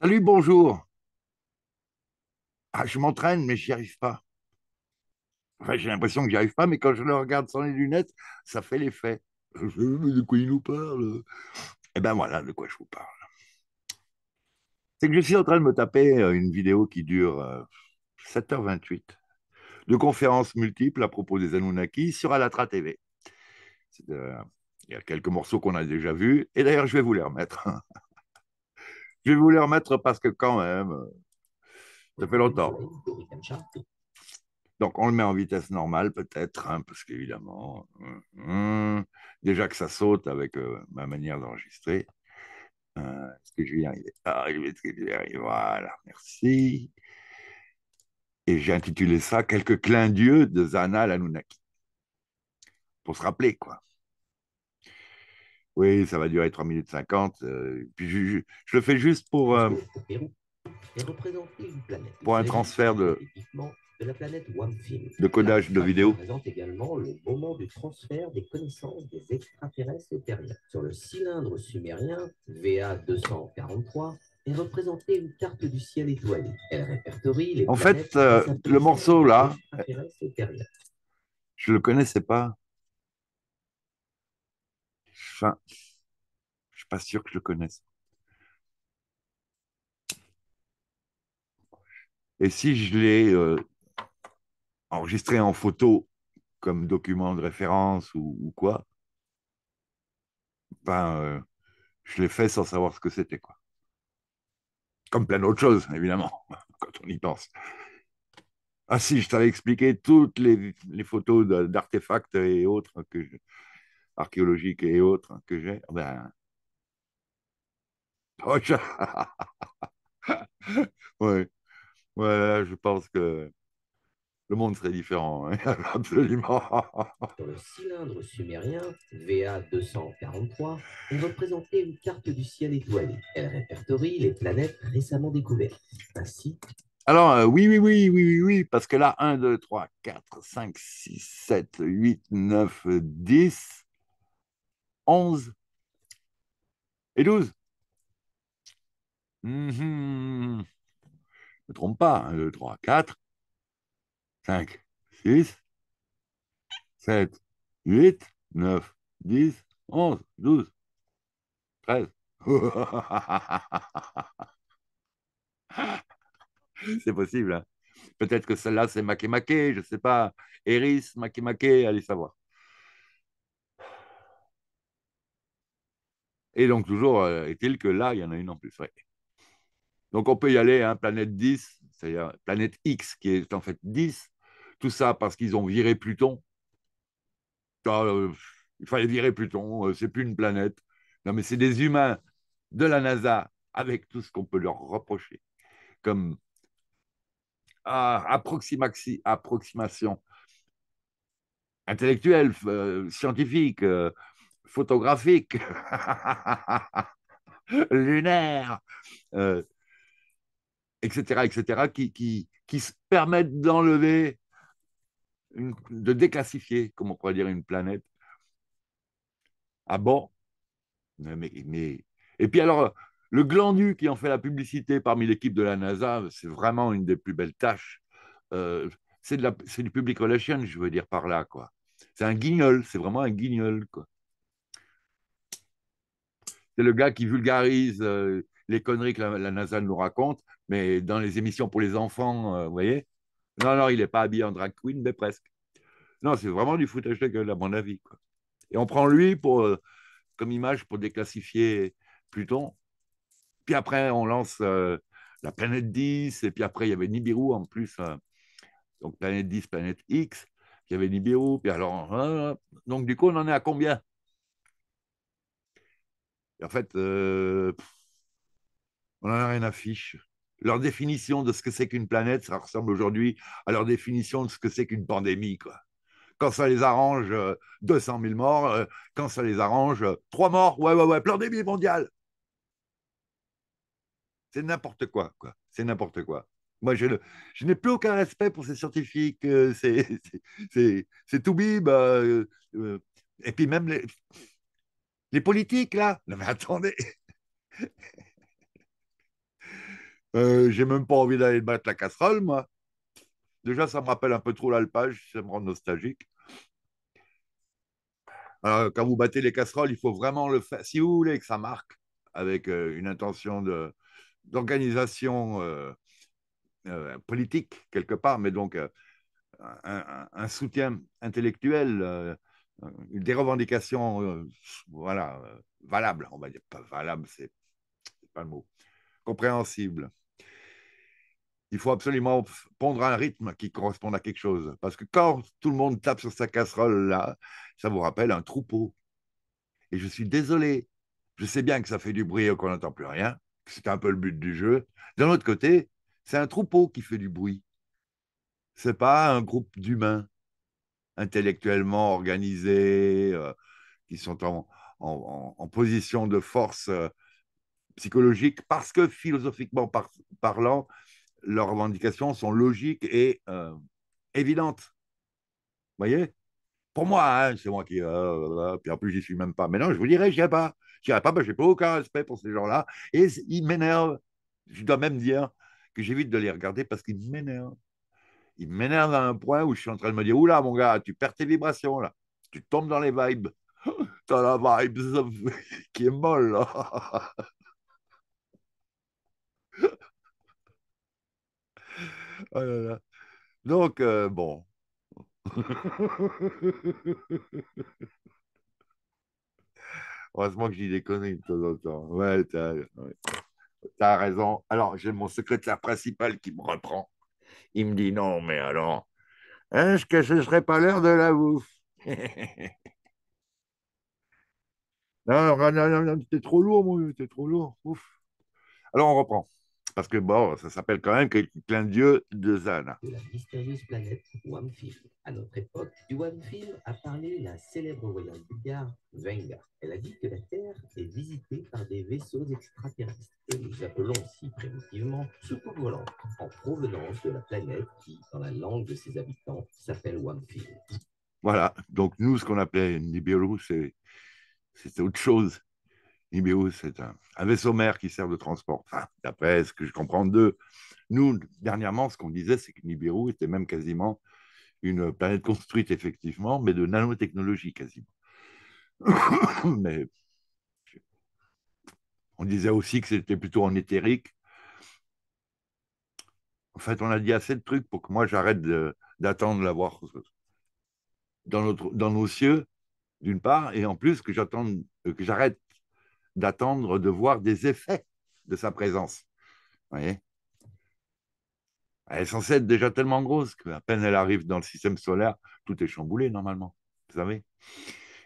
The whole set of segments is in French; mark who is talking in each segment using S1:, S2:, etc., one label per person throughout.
S1: Salut, bonjour. Ah, je m'entraîne, mais j'y arrive pas. j'ai l'impression que j'y arrive pas, mais quand je le regarde sans les lunettes, ça fait l'effet. de quoi il nous parle Eh bien voilà de quoi je vous parle. C'est que je suis en train de me taper euh, une vidéo qui dure 7h28 euh, de conférences multiples à propos des Anunnaki sur Alatra TV. Euh, il y a quelques morceaux qu'on a déjà vus, et d'ailleurs je vais vous les remettre. Je vais vous les remettre parce que quand même, euh, ça fait longtemps. Donc, on le met en vitesse normale, peut-être, hein, parce qu'évidemment, hum, hum, déjà que ça saute avec euh, ma manière d'enregistrer. Est-ce euh, que je vais y arriver Ah, y arriver. Voilà, merci. Et j'ai intitulé ça Quelques clins d'yeux de Zana Lanounaki. Pour se rappeler, quoi. Oui, ça va durer 3 minutes 50. Euh, puis je, le fais juste pour. Euh,
S2: pour un transfert de. De, la planète Wamfim. Le codage de vidéo. présente également le moment du transfert des connaissances des extraterrestres et terriens. Sur le cylindre sumérien VA243 est représentée une carte du ciel étoilé. Elle répertorie les. En fait, euh, le
S1: morceau là, je le connaissais pas. Enfin, je suis pas sûr que je le connaisse. Et si je l'ai euh, enregistré en photo comme document de référence ou, quoi, ben, euh, je l'ai fait sans savoir ce que c'était. quoi. Comme plein d'autres choses, évidemment, quand on y pense. Ah si, je t'avais expliqué toutes les, les photos d'artefacts et autres que je, archéologiques et autres que j'ai, oh ben. Oh, je... ouais. je pense que le monde serait différent, hein. absolument. Dans le
S2: cylindre sumérien VA243, on présenter une carte du ciel étoilé. Elle répertorie les planètes récemment découvertes. Ainsi.
S1: Alors, euh, oui, oui, oui, oui, oui, oui, parce que là, 1, 2, 3, 4, 5, 6, 7, 8, 9, 10. 11 et 12. -hmm. Je ne me trompe pas. 1, 2, 3, 4, 5, 6, 7, 8, 9, 10, 11, 12, 13. c'est possible. Hein. Peut-être que celle-là, c'est Makemake, je ne sais pas. Eris, Makemake, allez savoir. Et donc, toujours euh, est-il que là, il y en a une en plus. Donc, on peut y aller, hein, planète 10, c'est-à-dire planète X, qui est en fait 10. Tout ça parce qu'ils ont viré Pluton. Ah, euh, il fallait virer Pluton, euh, c'est plus une planète. Non, mais c'est des humains de la NASA avec tout ce qu'on peut leur reprocher comme ah, approximation intellectuelle, scientifique, photographique, lunaire, etc., euh, etc., qui, qui, se permettent d'enlever, de déclassifier, comme on pourrait dire, une planète. Ah bon mais, mais... Et puis alors, le glandu qui en fait la publicité parmi l'équipe de la NASA, c'est vraiment une des plus belles tâches. Euh, c'est du public relation, je veux dire par là. quoi. C'est un guignol, c'est vraiment un guignol. Quoi. C'est le gars qui vulgarise euh, les conneries que la, NASA nous raconte, mais dans les émissions pour les enfants, euh, vous voyez Non, non, il n'est pas habillé en drag queen, mais presque. Non, c'est vraiment du foutage de gueule, à mon avis. Et on prend lui pour, euh, comme image pour déclassifier Pluton. Puis après, on lance la planète 10, et puis après, il y avait Nibiru en plus. Hein. donc planète 10, planète X, il y avait Nibiru, puis alors. Hein, hein. donc du coup, on en est à combien et en fait, euh, on n'en a rien à fiche. Leur définition de ce que c'est qu'une planète, ça ressemble aujourd'hui à leur définition de ce que c'est qu'une pandémie. Quoi. Quand ça les arrange, 200 euh, 000 morts. Euh, quand ça les arrange, 3 morts. Ouais, ouais, ouais, pandémie mondiale. C'est n'importe quoi, quoi. C'est n'importe quoi. Moi, je, n'ai plus aucun respect pour ces scientifiques. c'est, c'est, tout bib. et puis même les, les politiques, là Non, mais attendez euh, J'ai même pas envie d'aller battre la casserole, moi. Déjà, ça me rappelle un peu trop l'alpage, ça me rend nostalgique. quand vous battez les casseroles, il faut vraiment le faire. Si vous voulez que ça marque, avec euh, une intention d'organisation euh, euh, politique, quelque part, mais donc un, soutien intellectuel, des revendications euh, voilà, euh, valables, on va dire, pas valables, c'est pas le mot, compréhensibles. Il faut absolument pondre un rythme qui corresponde à quelque chose. Parce que quand tout le monde tape sur sa casserole, là, ça vous rappelle un troupeau. Et je suis désolé. Je sais bien que ça fait du bruit et qu'on n'entend plus rien, c'est un peu le but du jeu. D'un autre côté, c'est un troupeau qui fait du bruit. C'est pas un groupe d'humains intellectuellement organisés, euh, qui sont en, position de force euh, psychologique, parce que philosophiquement parlant, leurs revendications sont logiques et euh, évidentes. Vous voyez Pour moi, hein, c'est moi qui... puis en plus, j'y suis même pas. Mais non, je vous dirais, j'y ai pas. J'y ai pas, j'ai pas aucun respect pour ces gens-là. Et ils m'énervent. Je dois même dire que j'évite de les regarder parce qu'ils m'énervent il m'énerve à un point où je suis en train de me dire Oula, mon gars, tu perds tes vibrations là. Tu tombes dans les vibes. T'as la vibe qui est molle là. Oh Donc, euh, bon. Heureusement que j'y déconne de temps en temps. Ouais, t'as raison. Alors, j'ai mon secrétaire principal qui me reprend. Il me dit non, mais alors, est-ce que ce ne serait pas l'air de la bouffe Non, non, non, non t'es trop lourd, mon t'es trop lourd. Ouf. Alors on reprend parce que bon, ça s'appelle quand même Clin dieu de Zana.
S2: De la mystérieuse planète Wamfil. À notre époque, du a parlé la célèbre voyante bulgare Venga. Elle a dit que la Terre est visitée par des vaisseaux extraterrestres que nous appelons si primitivement soucoupes volantes, en provenance de la planète qui, dans la langue de ses habitants, s'appelle Wamfil.
S1: Voilà, donc nous, ce qu'on appelait Nibiru, c'était autre chose. Nibiru, eh c'est un, vaisseau mère qui sert de transport. d'après ce que je comprends d'eux. Nous, dernièrement, ce qu'on disait, c'est que Nibiru était même quasiment une planète construite, effectivement, mais de nanotechnologie, quasiment. mais on disait aussi que c'était plutôt en éthérique. En fait, on a dit assez de trucs pour que moi, j'arrête d'attendre voir dans, notre, dans nos cieux, d'une part, et en plus que j'attende que j'arrête d'attendre de voir des effets de sa présence. Vous voyez elle est censée être déjà tellement grosse qu'à peine elle arrive dans le système solaire, tout est chamboulé normalement. Vous savez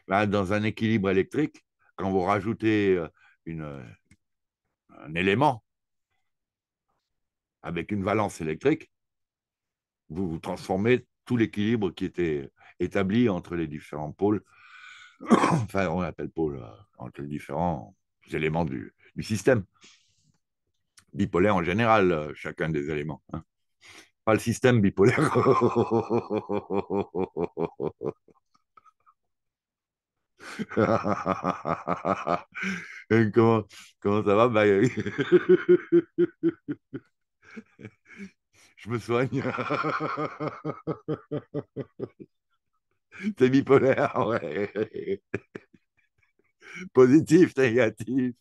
S1: dans un équilibre électrique, quand vous rajoutez euh, une, euh, un élément avec une valence électrique, vous, transformez tout l'équilibre qui était établi entre les différents pôles, enfin on appelle pôle euh, entre les différents éléments du, système. Bipolaire en général, euh, chacun des éléments. Hein. Pas le système bipolaire. comment, comment, ça va Je me soigne. C'est bipolaire, ouais. positif, négatif.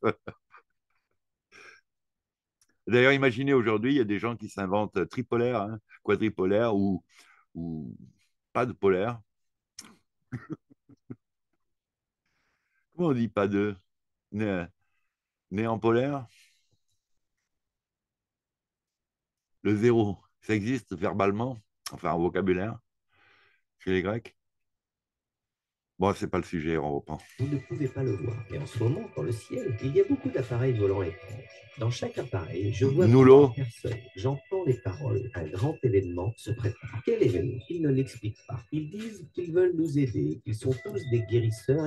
S1: D'ailleurs, imaginez aujourd'hui, il y a des gens qui s'inventent euh, tripolaire, hein, quadripolaire ou, pas de polaire. Comment on dit pas de né, polaire Le zéro, ça existe verbalement, enfin en vocabulaire, chez les Grecs Bon, c'est pas le sujet, on reprend.
S2: Vous ne pouvez pas le voir. Et en ce moment, dans le ciel, il y a beaucoup d'appareils volants étranges. Dans chaque appareil, je vois une personne. J'entends les paroles. Un grand événement se prépare. Quel événement Ils ne l'expliquent pas. Ils disent qu'ils veulent nous aider, qu'ils sont tous des guérisseurs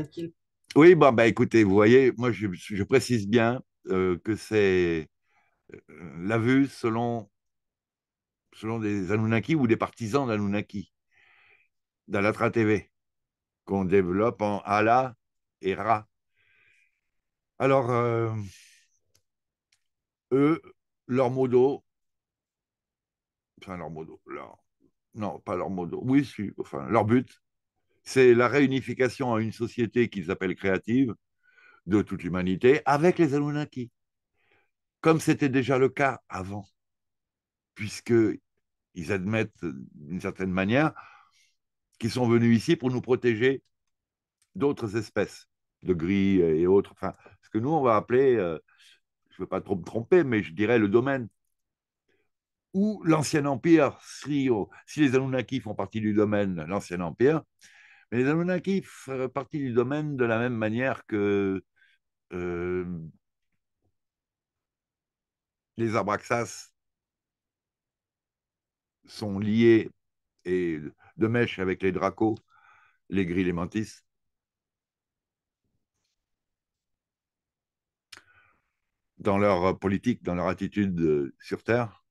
S1: Oui, bon, bah, bah, écoutez, vous voyez, moi, je, précise bien euh, que c'est euh, la vue selon, selon des Anunnaki ou des partisans d'Anunnaki d'Alatra TV qu'on développe en Ala et Ra. Alors, euh, eux, leur modo, enfin leur modo, non, pas leur modo, oui, enfin, leur but, c'est la réunification à une société qu'ils appellent créative de toute l'humanité avec les Anunnaki, comme c'était déjà le cas avant, puisque ils admettent d'une certaine manière qui sont venus ici pour nous protéger d'autres espèces, de gris et autres, enfin, ce que nous, on va appeler, euh, je ne veux pas trop me tromper, mais je dirais le domaine où l'ancien empire, si, les Anunnaki font partie du domaine, l'ancien empire, mais les Anunnaki font partie du domaine de la même manière que euh, les Abraxas sont liés et de mèche avec les dracos, les gris, les mantis. Dans leur politique, dans leur attitude euh, sur Terre.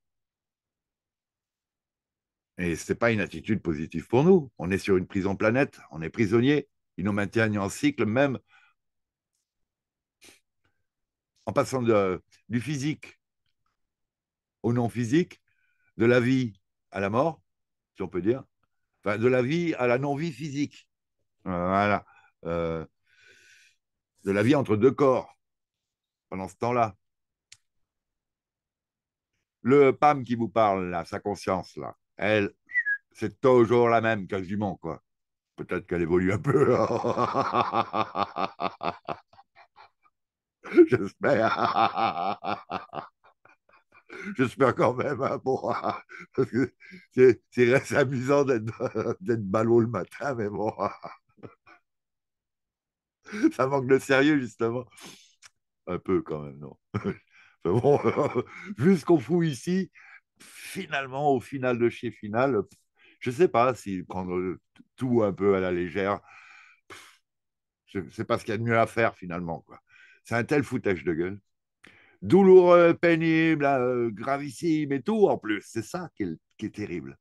S1: Et ce n'est pas une attitude positive pour nous. On est sur une prison planète, on est prisonnier. Ils nous maintiennent en cycle même en passant du physique au non physique, de la vie à la mort, si on peut dire, de la vie à la non-vie physique. Voilà. Euh, de la vie entre deux corps pendant ce temps-là. Le PAM qui vous parle, là, sa conscience, là, elle, c'est toujours la même, quasiment, quoi. Peut-être qu'elle évolue un peu. J'espère. J'espère quand même. Hein, bon, ah, ah, parce que c'est, amusant d'être, ballot le matin, mais bon. Ah, ça manque de sérieux, justement. Un peu quand même, non. Mais bon, vu ce qu'on fout ici, finalement, au final de chez Final, je ne sais pas si prendre tout un peu à la légère, sais pas ce qu'il y a de mieux à faire finalement. Quoi. C'est un tel foutage de gueule douloureux, pénible, euh, gravissime et tout en plus. C'est ça qui est, terrible.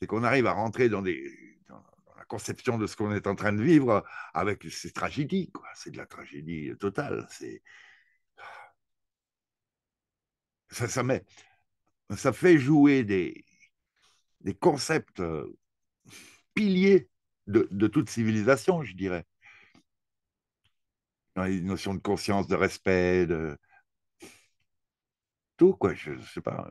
S1: C'est qu'on arrive à rentrer dans, la conception de ce qu'on est en train de vivre avec ces tragédies. C'est de la tragédie totale. C'est... Ça, ça, ça fait jouer des, concepts euh, piliers de, toute civilisation, je dirais. Dans les notions de conscience, de respect, de, tout, quoi. Je, sais pas.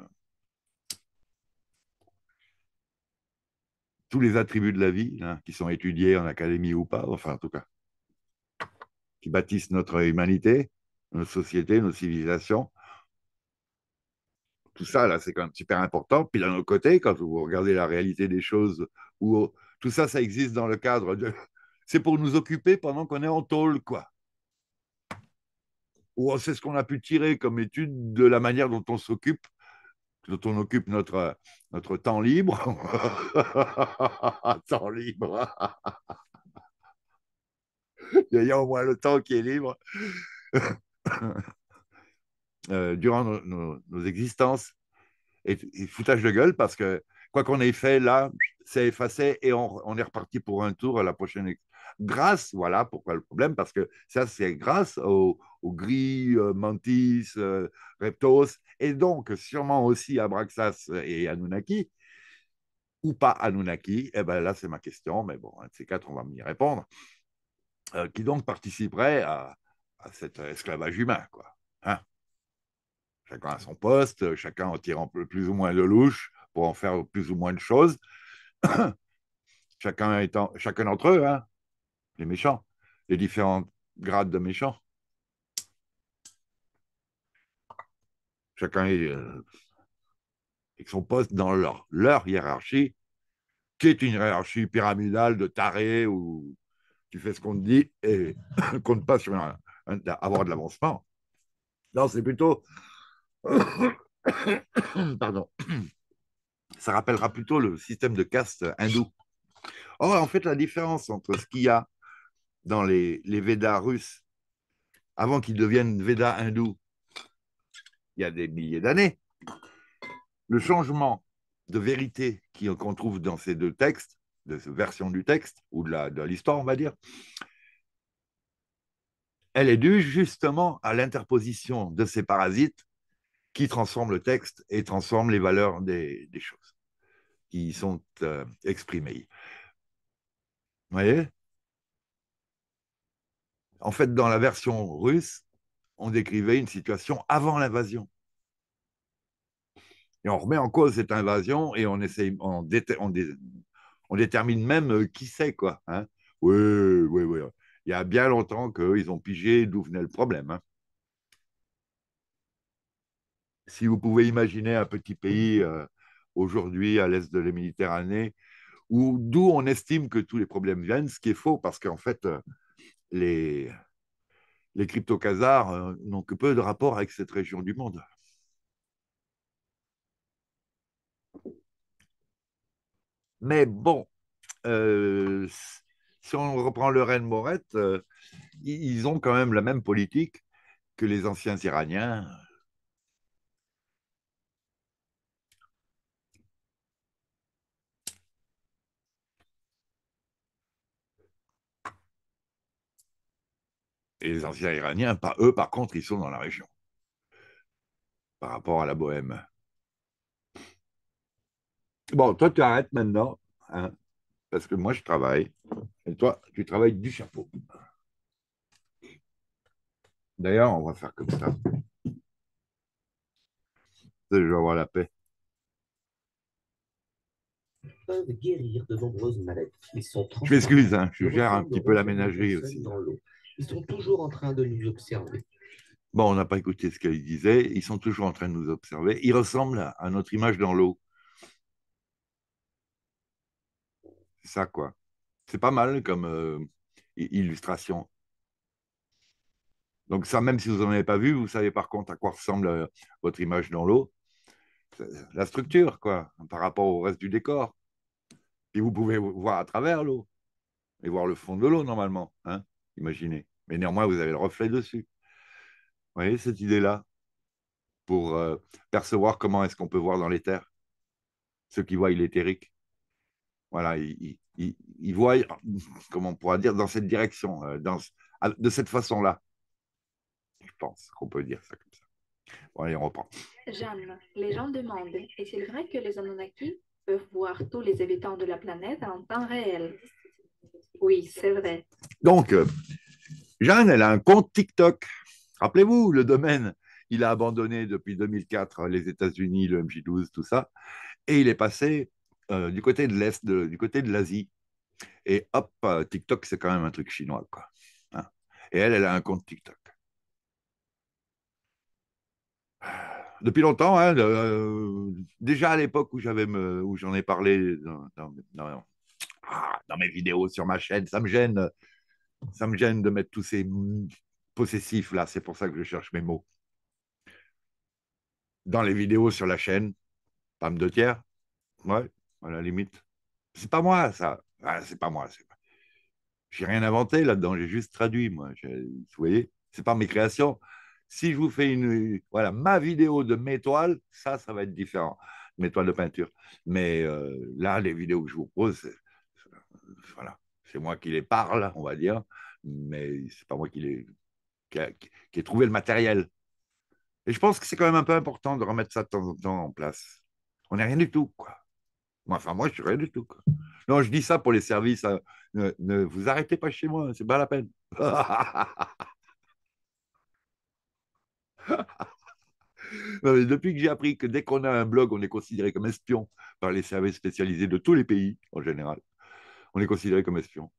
S1: Tous les attributs de la vie, hein, qui sont étudiés en académie ou pas, enfin, en tout cas, qui bâtissent notre humanité, nos société, nos civilisations. Tout ça, là, c'est quand même super important. Puis d'un autre côté, quand vous regardez la réalité des choses, où tout ça, ça existe dans le cadre de. C'est pour nous occuper pendant qu'on est en tôle, quoi c'est ce qu'on a pu tirer comme étude de la manière dont on s'occupe, dont on occupe notre, euh, notre temps libre. temps libre. Il y a au moins le temps qui est libre. Euh, durant nos, existences. Et, foutage de gueule parce que quoi qu'on ait fait là, c'est effacé et on, on, est reparti pour un tour à la prochaine grâce, voilà pourquoi le problème, parce que ça, c'est grâce aux, gris, euh, mantis, euh, reptos, et donc sûrement aussi à Braxas et Anunnaki, ou pas Anunnaki, et eh bien là, c'est ma question, mais bon, un de ces quatre, on va m'y répondre, euh, qui donc participerait à, cet esclavage humain, quoi. Hein. chacun à son poste, chacun en tirant plus ou moins de louche pour en faire plus ou moins de choses. chacun, étant, chacun d'entre eux, hein, les méchants, les différents grades de méchants. Chacun est euh, avec son poste dans leur, leur hiérarchie, qui est une hiérarchie pyramidale de tarés où tu fais ce qu'on te dit et compte pas sur avoir de l'avancement. Non, c'est plutôt. Pardon. Ça rappellera plutôt le système de caste hindou. Or, en fait, la différence entre ce qu'il y a dans les, les Védas russes, avant qu'ils deviennent Védas hindous, il y a des milliers d'années, le changement de vérité qu'on trouve dans ces deux textes, de cette version du texte, ou de l'histoire, on va dire, elle est due justement à l'interposition de ces parasites qui transforment le texte et transforment les valeurs des, choses qui sont euh, exprimées. Vous voyez en fait, dans la version russe, on décrivait une situation avant l'invasion. Et on remet en cause cette invasion et on on, détermine même euh, qui c'est, quoi. Hein. Oui, oui, oui. Il y a bien longtemps qu'ils ont pigé d'où venait le problème. Hein. Si vous pouvez imaginer un petit pays euh, aujourd'hui à l'est de la Méditerranée, d'où on estime que tous les problèmes viennent, ce qui est faux, parce qu'en fait, euh, les, crypto casars euh, n'ont que peu de rapport avec cette région du monde. Mais bon, euh, si on reprend le Rennes Morette, euh, ils ont quand même la même politique que les anciens Iraniens, Et les anciens iraniens, pas eux, par contre, ils sont dans la région, par rapport à la Bohème. Bon, toi, tu arrêtes maintenant, hein, parce que moi, je travaille, et toi, tu travailles du chapeau. D'ailleurs, on va faire comme ça. Je vais avoir la paix.
S2: Peuvent guérir de nombreuses maladies. Ils sont je m'excuse, hein, je gère un petit peu la ménagerie aussi. Ils sont toujours en train de nous observer.
S1: Bon, on n'a pas écouté ce qu'elle disait. Ils sont toujours en train de nous observer. Ils ressemblent à notre image dans l'eau. C'est ça, quoi. C'est pas mal comme euh, illustration. Donc ça, même si vous n'en avez pas vu, vous savez par contre à quoi ressemble euh, votre image dans l'eau. La structure, quoi, par rapport au reste du décor. Et vous pouvez voir à travers l'eau et voir le fond de l'eau normalement. Hein imaginez. Mais néanmoins, vous avez le reflet dessus. Vous voyez cette idée-là Pour euh, percevoir comment est-ce qu'on peut voir dans l'éther. Ceux qui voient l'éthérique. Voilà, ils, voient, comment on pourra dire, dans cette direction, euh, dans, de cette façon-là. Je pense qu'on peut dire ça comme ça. Bon, allez, on reprend.
S3: Jeanne, les gens demandent, est-il vrai que les Anunnaki peuvent voir tous les habitants de la planète en temps réel oui, c'est vrai.
S1: Donc, euh, Jeanne, elle a un compte TikTok. Rappelez-vous, le domaine, il a abandonné depuis 2004 euh, les États-Unis, le MJ12, tout ça, et il est passé euh, du côté de l'Est, du côté de l'Asie. Et hop, TikTok, c'est quand même un truc chinois, quoi. Hein. et elle, elle a un compte TikTok. Depuis longtemps, hein, déjà à l'époque où j'en ai parlé dans, ah, dans mes vidéos sur ma chaîne, ça me gêne, ça me gêne de mettre tous ces possessifs là, c'est pour ça que je cherche mes mots. Dans les vidéos sur la chaîne, Pam de tiers, ouais, à la limite. C'est pas moi ça, ah, c'est pas moi. J'ai rien inventé là-dedans, j'ai juste traduit moi. Vous voyez, c'est pas mes créations. Si je vous fais une, voilà, ma vidéo de mes toiles, ça, ça va être différent mes toiles de peinture. Mais euh, là, les vidéos que je vous pose voilà, c'est moi qui les parle, on va dire, mais c'est pas moi qui les qui, ai trouvé le matériel. Et je pense que c'est quand même un peu important de remettre ça de temps en temps en place. On n'est rien du tout, quoi. Enfin, moi, je suis rien du tout. Non, je dis ça pour les services. Hein. Ne, vous arrêtez pas chez moi, c'est pas la peine. depuis que j'ai appris que dès qu'on a un blog, on est considéré comme espion par les services spécialisés de tous les pays en général, on est considéré comme espion.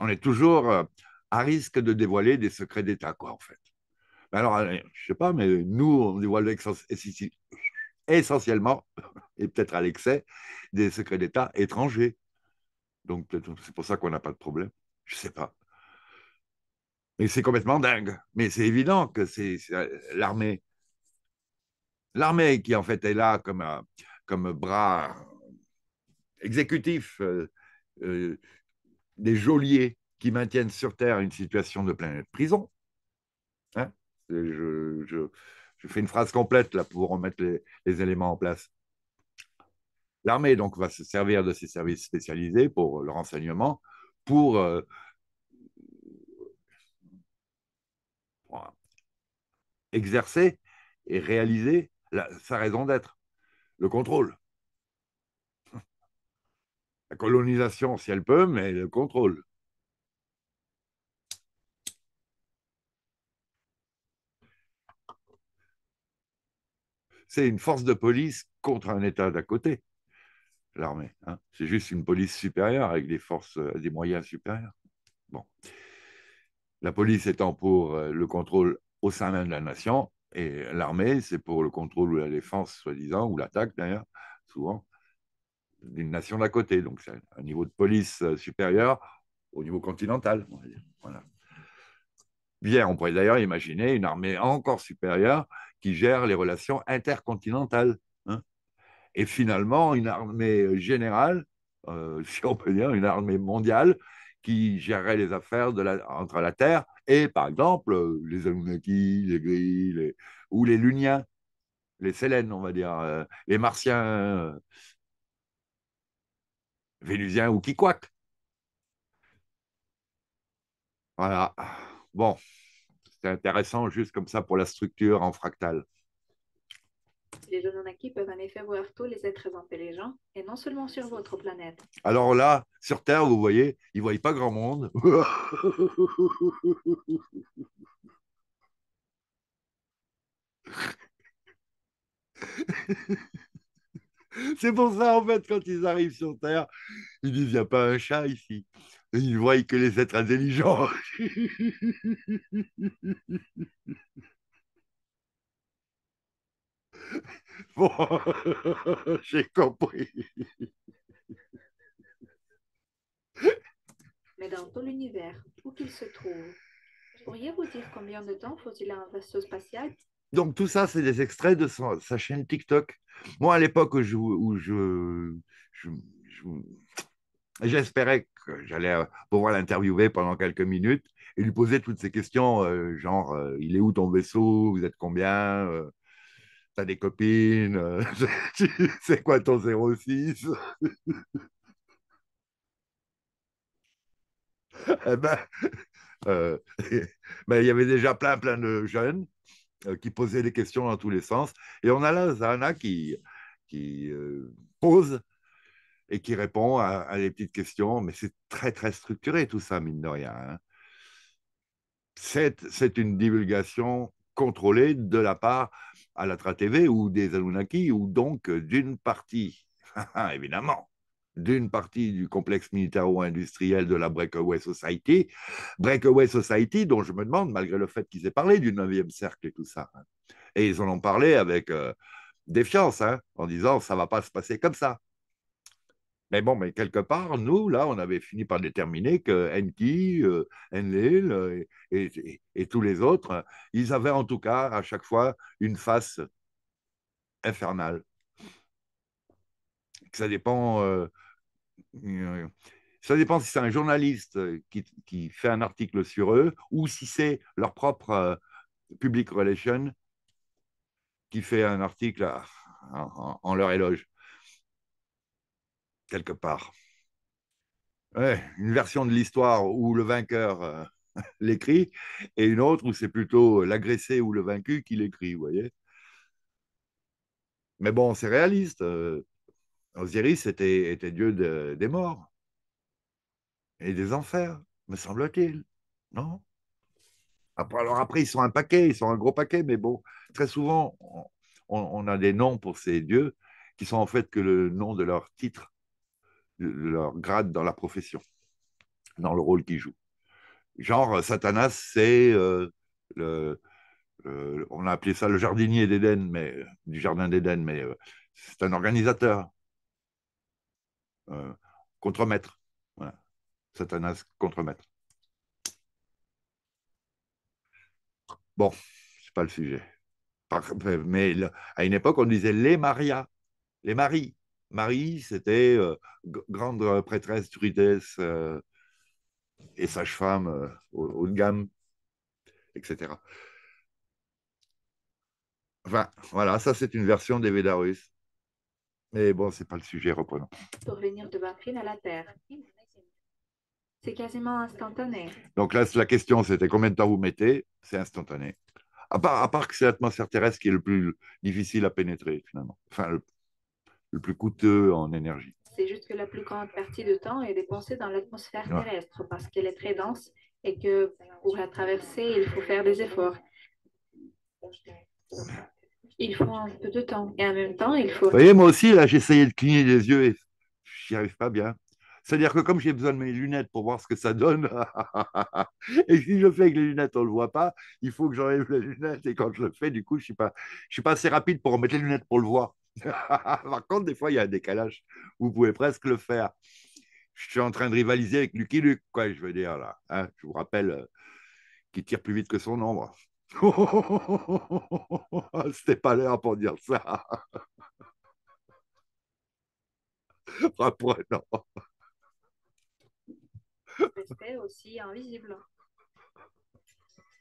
S1: On est toujours euh, à risque de dévoiler des secrets d'État, quoi, en fait. Alors, je sais pas, mais nous, on dévoile essentiellement, et peut-être à l'excès, des secrets d'État étrangers. Donc, c'est pour ça qu'on n'a pas de problème. Je sais pas. Mais c'est complètement dingue. Mais c'est évident que c'est euh, l'armée. L'armée qui, en fait, est là comme, comme bras exécutifs, euh, euh, des geôliers qui maintiennent sur Terre une situation de planète prison. Hein, je, fais une phrase complète là pour remettre les, éléments en place. L'armée donc va se servir de ses services spécialisés pour le renseignement, pour, euh, exercer et réaliser sa raison d'être, le contrôle colonisation, si elle peut, mais le contrôle. C'est une force de police contre un État d'à côté, l'armée. Hein. C'est juste une police supérieure avec des forces, euh, des moyens supérieurs. Bon. La police étant pour euh, le contrôle au sein de la nation, et l'armée, c'est pour le contrôle ou la défense, soi-disant, ou l'attaque d'ailleurs, souvent, d'une nation d'à côté. Donc, c'est un niveau de police euh, supérieur au niveau continental, on Bien, on pourrait d'ailleurs imaginer une armée encore supérieure qui gère les relations intercontinentales. Hein. et finalement, une armée générale, euh, si on peut dire, une armée mondiale qui gérerait les affaires entre la Terre et, par exemple, les Anunnaki, les Gris, ou les Luniens, les Sélènes, on va dire, euh, les Martiens, vénusien ou Kikwak. Voilà. Bon, c'est intéressant juste comme ça pour la structure en fractal.
S3: Les acquis peuvent en effet voir tous les êtres intelligents, et non seulement sur votre planète.
S1: Alors là, sur Terre, vous voyez, ils ne voient pas grand monde. C'est pour ça, en fait, quand ils arrivent sur Terre, ils disent il n'y a pas un chat ici. Ils ils voient que les êtres intelligents.
S2: bon,
S1: j'ai compris.
S3: Mais dans tout l'univers, où qu'il se trouve, pourriez-vous dire combien de temps faut-il à un vaisseau spatial
S1: donc tout ça, c'est des extraits de sa chaîne TikTok. Moi, à l'époque où je, j'espérais que j'allais euh, pouvoir l'interviewer pendant quelques minutes et lui poser toutes ces questions, euh, genre euh, il est où ton vaisseau, vous êtes combien, Tu as des copines, c'est quoi ton 06 Eh ben, ben, il y avait déjà plein plein de jeunes euh, qui posait des questions dans tous les sens. Et on a là Zana qui, euh, pose et qui répond à, des les petites questions. Mais c'est très, très structuré tout ça, mine de rien. Hein. C'est une divulgation contrôlée de la part à la TV ou des Anunnaki ou donc euh, d'une partie, évidemment, d'une partie du complexe militaro-industriel de la Breakaway Society, Breakaway Society dont je me demande, malgré le fait qu'ils aient parlé du 9e cercle et tout ça, hein. et ils en ont parlé avec euh, défiance, hein, en disant ça ne va pas se passer comme ça. Mais bon, mais quelque part, nous, là, on avait fini par déterminer que Enki, Enlil euh, euh, et, et, tous les autres, ils avaient en tout cas à chaque fois une face infernale. Ça dépend euh, ça dépend si c'est un journaliste euh, qui, fait un article sur eux ou si c'est leur propre euh, public relation qui fait un article en, leur éloge, quelque part. une version de l'histoire où le vainqueur l'écrit et une autre où c'est plutôt l'agressé ou le vaincu qui l'écrit, vous voyez. Mais bon, c'est réaliste. Osiris était, était dieu des morts et des enfers, me semble-t-il. Non après, Alors après, ils sont un paquet, ils sont un gros paquet, mais bon, très souvent, on, a des noms pour ces dieux qui sont en fait que le nom de leur titre, de leur grade dans la profession, dans le rôle qu'ils jouent. Genre, euh, Satanas, c'est euh, le, on a appelé ça le jardinier d'Éden, mais euh, du jardin d'Éden, mais c'est un organisateur contre euh, contremaître. Voilà. Satanas contremaître. Bon, c'est pas le sujet. mais à une époque, on disait les Maria, les maris, Marie, c'était euh, grande prêtresse, tritesse euh, et sage-femme haut de gamme, etc. Enfin, voilà, ça c'est une version des Védarus. Mais bon, n'est pas le sujet, Pour
S3: venir de à la Terre. C'est quasiment instantané.
S1: Donc là, la question, c'était combien de temps vous mettez C'est instantané. À part, à part que c'est l'atmosphère terrestre qui est le plus difficile à pénétrer, finalement. Enfin, le, plus coûteux en énergie.
S3: C'est juste que la plus grande partie du temps est dépensée dans l'atmosphère terrestre parce qu'elle est très dense et que pour la traverser, il faut faire des efforts il faut un peu de temps. Et en même temps, il faut. Vous voyez, moi
S1: aussi, là, j'essayais de cligner les yeux et j'y arrive pas bien. C'est-à-dire que comme j'ai besoin de mes lunettes pour voir ce que ça donne, et si je fais avec les lunettes, on ne le voit pas, il faut que j'enlève les lunettes. Et quand je le fais, du coup, je ne suis, pas, suis pas assez rapide pour remettre les lunettes pour le voir. Par contre, des fois, il y a un décalage. Vous pouvez presque le faire. Je suis en train de rivaliser avec Lucky Luke, quoi, je veux dire, là. Hein. je vous rappelle euh, qu'il tire plus vite que son ombre. C'était pas l'heure pour dire ça. Reprenons.
S3: Ah, C'était aussi invisible.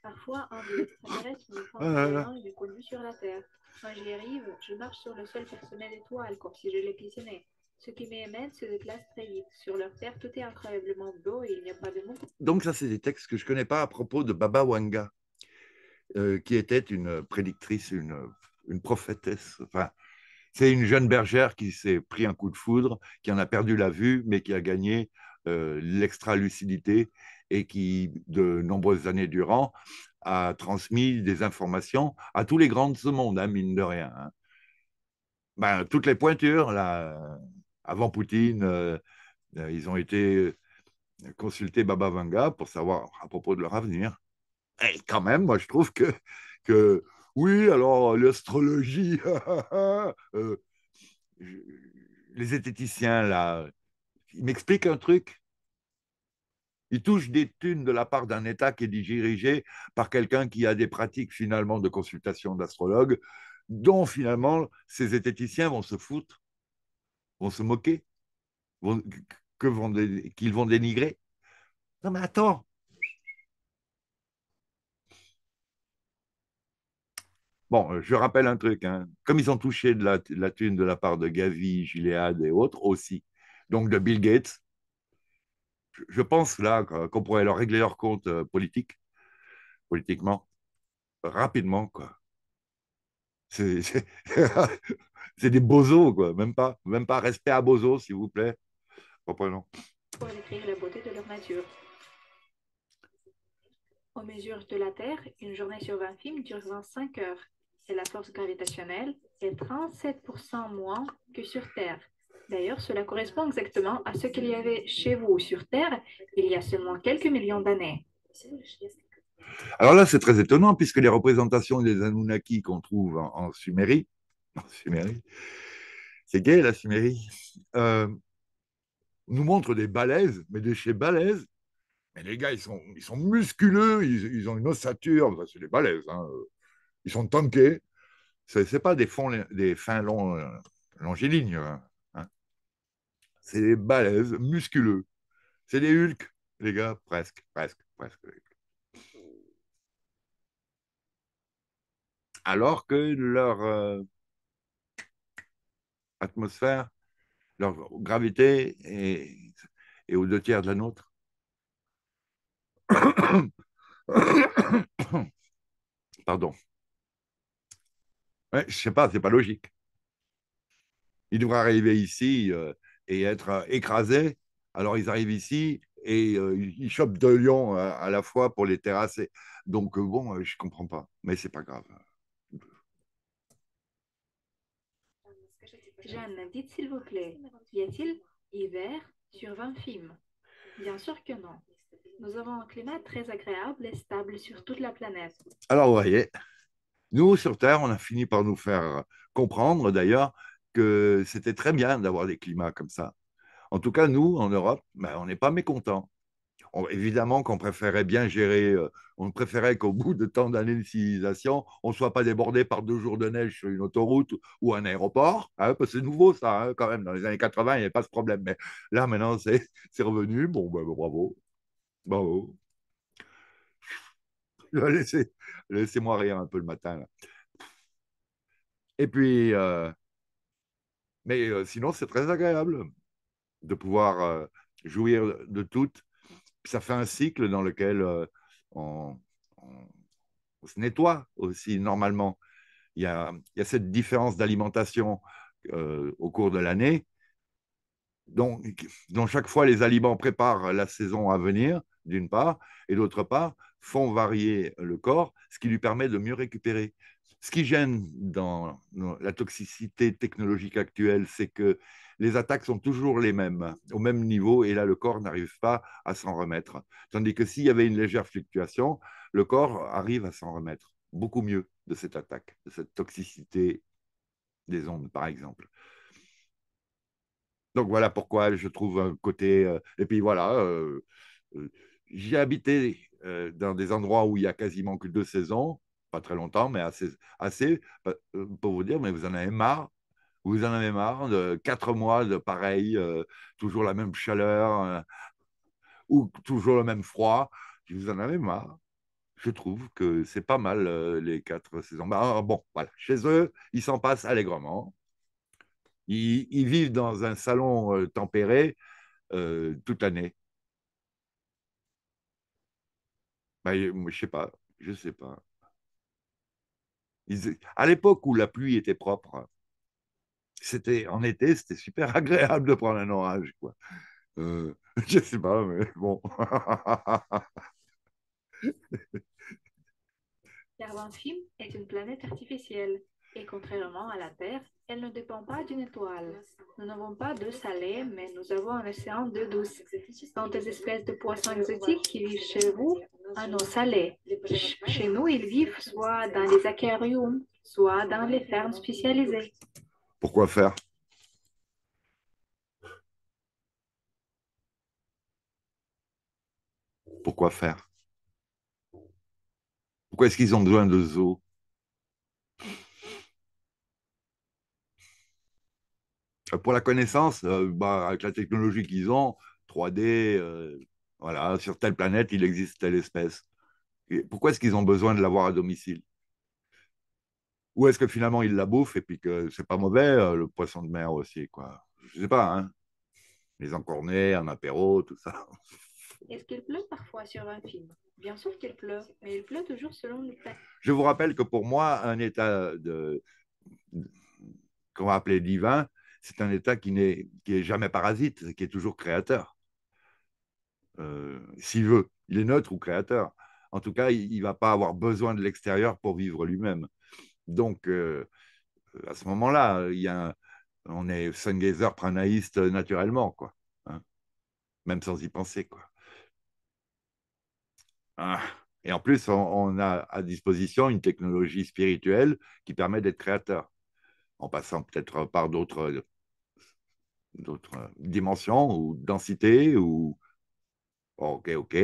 S3: Parfois, un des extraterrestres me prend ah du point sur la Terre. Quand j'y arrive, je marche sur le sol personnel d'étoiles, comme si je l'épicénais. Ceux qui m'émettent se déplacent très vite. Sur leur terre, tout est incroyablement beau et il n'y a pas de mots.
S1: Donc ça, c'est des textes que je ne connais pas à propos de Baba Wanga. Euh, qui était une prédictrice, une, une prophétesse. Enfin, c'est une jeune bergère qui s'est pris un coup de foudre, qui en a perdu la vue, mais qui a gagné euh, l'extra-lucidité et qui, de nombreuses années durant, a transmis des informations à tous les grands de ce monde, hein, mine de rien. Hein. Ben, toutes les pointures, là, avant Poutine, euh, ils ont été consultés Baba Vanga pour savoir à propos de leur avenir hey, quand même, moi, je trouve que, que oui, alors l'astrologie, euh, les zététiciens, là, ils m'expliquent un truc. Ils touchent des thunes de la part d'un État qui est dirigé par quelqu'un qui a des pratiques finalement de consultation d'astrologue, dont finalement ces zététiciens vont se foutre, vont se moquer, vont, qu'ils vont dénigrer. Non mais attends, Bon, euh, je rappelle un truc, hein. comme ils ont touché de la, la, thune de la part de Gavi, Gilead et autres aussi, donc de Bill Gates, je pense là qu'on pourrait leur régler leur compte euh, politique, politiquement, rapidement, quoi. C'est des bozos, quoi, même pas, même pas respect à bozos, s'il vous plaît. Pour
S3: décrire la beauté de leur nature. Aux mesures de la Terre, une journée sur 20 films dure 25 heures c'est la force gravitationnelle, est 37% moins que sur Terre. D'ailleurs, cela correspond exactement à ce qu'il y avait chez vous sur Terre il y a seulement quelques millions d'années.
S1: Alors là, c'est très étonnant puisque les représentations des Anunnaki qu'on trouve en, en c'est gay la Sumérie, euh, nous montrent des balaises, mais de chez balaises. Mais les gars, ils sont, ils sont musculeux, ils, ont une ossature, c'est des balaises. Hein, ils sont tankés. Ce n'est pas des, fonds, des fins longs, longilignes. Hein. C'est des balèzes musculeux. C'est des hulks, les gars, presque, presque, presque. Alors que leur euh, atmosphère, leur gravité est, est aux deux tiers de la nôtre. Pardon. Ouais, je sais pas, c'est pas logique. Ils devraient arriver ici euh, et être euh, écrasés. Alors ils arrivent ici et euh, ils chopent deux lions à, la fois pour les terrasser. Donc bon, je comprends pas, mais c'est pas grave.
S3: Jeanne, dites s'il vous plaît, y a-t-il hiver sur 20 films Bien sûr que non. Nous avons un climat très agréable et stable sur toute la planète.
S1: Alors, vous voyez, nous, sur Terre, on a fini par nous faire comprendre, d'ailleurs, que c'était très bien d'avoir des climats comme ça. En tout cas, nous, en Europe, ben, on n'est pas mécontents. évidemment qu'on préférait bien gérer, euh, on préférait qu'au bout de tant d'années de civilisation, on ne soit pas débordé par deux jours de neige sur une autoroute ou un aéroport. Hein, parce que c'est nouveau ça, hein, quand même. Dans les années 80, il n'y avait pas ce problème. Mais là, maintenant, c'est revenu. Bon, ben, bravo. Bravo. Je vais laisser Laissez-moi rire un peu le matin. Et puis, euh, mais euh, sinon, c'est très agréable de pouvoir euh, jouir de tout. Ça fait un cycle dans lequel on, se nettoie aussi normalement. Il y a, cette différence d'alimentation au cours de l'année. dont chaque fois les aliments préparent la saison à venir, d'une part, et d'autre part, font varier le corps, ce qui lui permet de mieux récupérer. Ce qui gêne dans la toxicité technologique actuelle, c'est que les attaques sont toujours les mêmes, au même niveau, et là, le corps n'arrive pas à s'en remettre. Tandis que s'il y avait une légère fluctuation, le corps arrive à s'en remettre beaucoup mieux de cette attaque, de cette toxicité des ondes, par exemple. Donc voilà pourquoi je trouve un côté... Euh, et puis voilà, euh, euh, j'ai habité euh, dans des endroits où il y a quasiment que deux saisons, pas très longtemps, mais assez, assez euh, pour vous dire, mais vous en avez marre. Vous en avez marre de quatre mois de pareil, euh, toujours la même chaleur ou toujours le même froid. Vous en avez marre. Je trouve que c'est pas mal les quatre saisons. Bah, bon, voilà. Chez eux, ils s'en passent allègrement. ils, vivent dans un salon tempéré toute l'année. bah, je sais pas, je sais pas. à l'époque où la pluie était propre, c'était en été, c'était super agréable de prendre un orage, quoi. ne euh, je sais pas, mais bon.
S3: Carbon film est une planète artificielle. Et contrairement à la Terre, elle ne dépend pas d'une étoile. Nous n'avons pas de salée, mais nous avons un océan de douce. Tant des espèces de poissons exotiques qui vivent chez vous un eau salée. Chez nous, ils vivent soit dans les aquariums, soit dans les fermes spécialisées.
S1: Pourquoi faire Pourquoi faire Pourquoi est-ce qu'ils ont besoin de zoo Euh, pour la connaissance, euh, bah, avec la technologie qu'ils ont, 3D, euh, voilà, sur telle planète, il existe telle espèce. pourquoi est-ce qu'ils ont besoin de l'avoir à domicile Ou est-ce que finalement ils la bouffent et puis que c'est pas mauvais, le poisson de mer aussi, quoi Je sais pas, hein Les encornés, un apéro, tout ça.
S3: Est-ce qu'il pleut parfois sur un film Bien sûr qu'il pleut, mais il pleut toujours selon le
S1: Je vous rappelle que pour moi, un état de qu'on va appeler divin, c'est un état qui n'est jamais parasite, qui est toujours créateur. Euh, s'il veut, il est neutre ou créateur. En tout cas, il ne va pas avoir besoin de l'extérieur pour vivre lui-même. Donc, euh, euh, à ce moment-là, on est Sungazer pranaïste naturellement, quoi. Hein. Même sans y penser, quoi. Ah, et en plus, on, a à disposition une technologie spirituelle qui permet d'être créateur, en passant peut-être par d'autres d'autres dimensions ou densité ou ok ok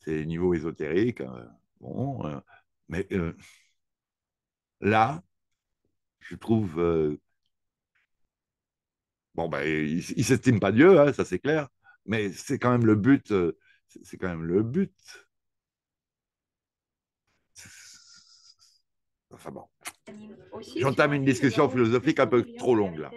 S1: c'est niveau ésotérique, bon mais là je trouve bon ben il, ne s'estime pas Dieu ça c'est clair mais c'est quand même le but c'est quand même le but enfin bon
S3: J'entame une discussion philosophique un peu trop longue là.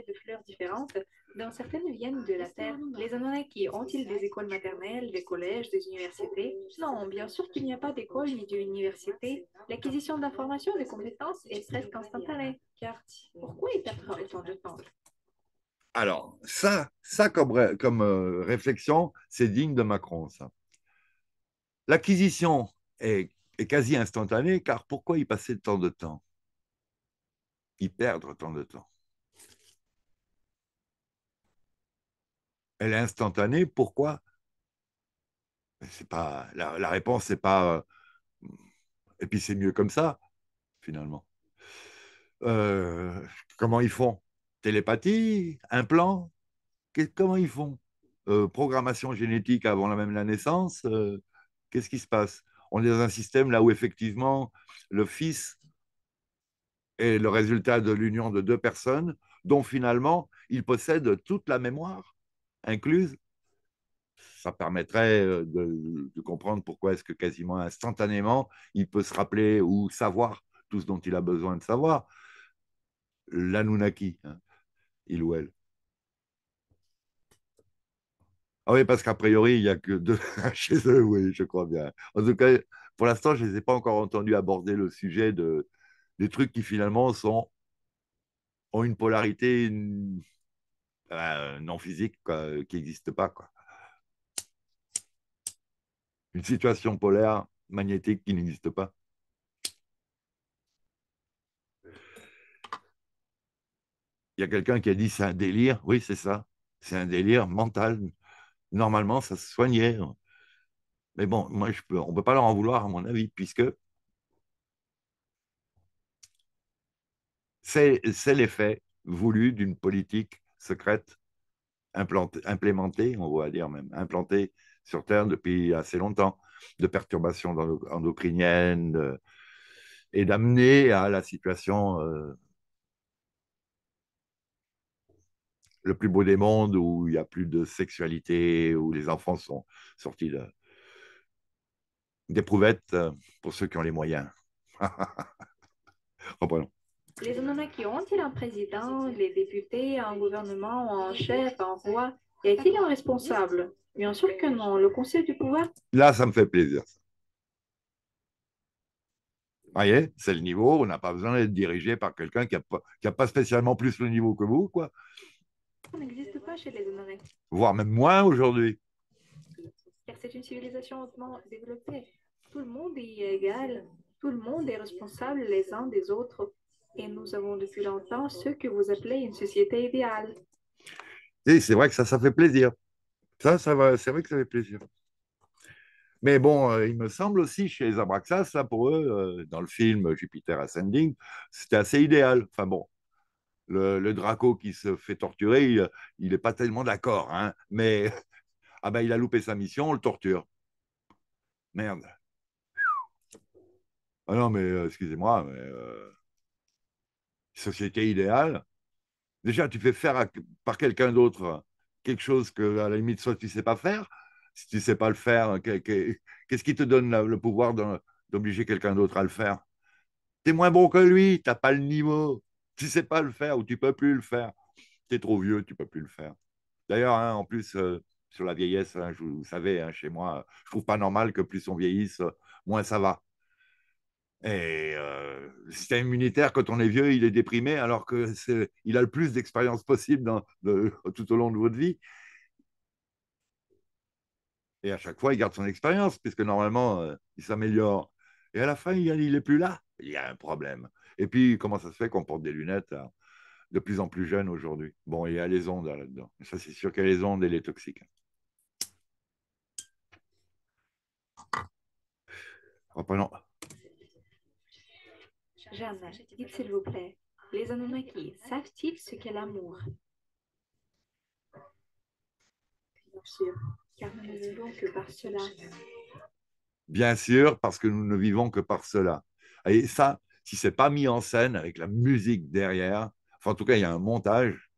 S3: Dans certaines viennent de la Terre. Les Anunnaki ont-ils des écoles maternelles, des collèges, des universités Non, bien sûr qu'il n'y a pas d'école ni d'université. L'acquisition d'informations et de compétences est presque instantanée. Car pourquoi y perdre autant de temps
S1: Alors, ça, ça comme, comme euh, réflexion, c'est digne de Macron, ça. L'acquisition est, est quasi instantanée, car pourquoi y passer tant de temps y perdre tant de temps Elle est instantanée, pourquoi ben, c'est pas la, réponse, c'est pas euh, et puis c'est mieux comme ça finalement. Euh, comment ils font Télépathie, implant Comment ils font euh, Programmation génétique avant la même la naissance Qu'est-ce qui se passe On est dans un système là où effectivement le fils est le résultat de l'union de deux personnes dont finalement il possède toute la mémoire incluse. Ça permettrait euh, de, comprendre pourquoi est-ce que quasiment instantanément il peut se rappeler ou savoir tout ce dont il a besoin de savoir. L'Anunnaki, hein, il ou elle. Ah oui, parce qu'a priori, il n'y a que deux chez eux, oui, je crois bien. En tout cas, pour l'instant, je ne les ai pas encore entendus aborder le sujet de, des trucs qui finalement ont une polarité bah, euh, non physique euh, qui n'existe pas. Quoi. Une situation polaire magnétique qui n'existe pas. Il y a quelqu'un qui a dit c'est un délire. Oui, c'est ça. C'est un délire mental. Normalement, ça se soignait. Mais bon, moi, je peux, on ne peut pas leur en vouloir, à mon avis, puisque C'est l'effet voulu d'une politique secrète implantée, implémentée, on va dire même, implantée sur Terre depuis assez longtemps, de perturbations endocriniennes et d'amener à la situation euh, le plus beau des mondes où il n'y a plus de sexualité, où les enfants sont sortis d'éprouvettes euh, pour ceux qui ont les moyens.
S3: Les hommes qui ont-ils un président, les députés, un gouvernement, un chef, un roi Y a il un responsable Bien sûr que non. Le conseil du pouvoir
S1: Là, ça me fait plaisir. Vous voyez, c'est le niveau. On n'a pas besoin d'être dirigé par quelqu'un qui n'a pas, spécialement plus le niveau que vous, quoi.
S3: On n'existe pas chez les hommes.
S1: Voire même moins aujourd'hui.
S3: Car c'est une civilisation hautement développée. Tout le monde est égal. Tout le monde est responsable les uns des autres et nous avons depuis longtemps ce que vous appelez une société idéale.
S1: Et c'est vrai que ça, ça fait plaisir. Ça, ça va, c'est vrai que ça fait plaisir. Mais bon, euh, il me semble aussi chez les Abraxas, ça pour eux, euh, dans le film Jupiter Ascending, c'était assez idéal. Enfin bon, le, Draco qui se fait torturer, il n'est pas tellement d'accord. Hein, mais ah ben, il a loupé sa mission, on le torture. Merde. Ah non, mais euh, excusez-moi, mais société idéale, déjà tu fais faire par quelqu'un d'autre quelque chose que, à la limite, soit tu ne sais pas faire, si tu ne sais pas le faire, qu'est-ce qui te donne le pouvoir d'obliger quelqu'un d'autre à le faire Tu es moins bon que lui, tu n'as pas le niveau, tu ne sais pas le faire ou tu ne peux plus le faire. Tu es trop vieux, tu ne peux plus le faire. D'ailleurs, hein, en plus, euh, sur la vieillesse, hein, vous savez, hein, chez moi, je trouve pas normal que plus on vieillisse, moins ça va. Et euh, le système immunitaire, quand on est vieux, il est déprimé, alors qu'il a le plus d'expérience possible de, tout au long de votre vie. Et à chaque fois, il garde son expérience, puisque normalement, euh, il s'améliore. Et à la fin, il n'est plus là. Il y a un problème. Et puis, comment ça se fait qu'on porte des lunettes hein, de plus en plus jeunes aujourd'hui Bon, il y a les ondes hein, là-dedans. Ça, c'est sûr qu'il y a les ondes et les toxiques. Reprenons.
S3: Jeanne, dites s'il vous plaît, les Anunnaki savent-ils ce qu'est l'amour Bien sûr, car nous ne vivons que par cela.
S1: Bien sûr, parce que nous ne vivons que par cela. Et ça, si c'est pas mis en scène avec la musique derrière, enfin en tout cas il y a un montage,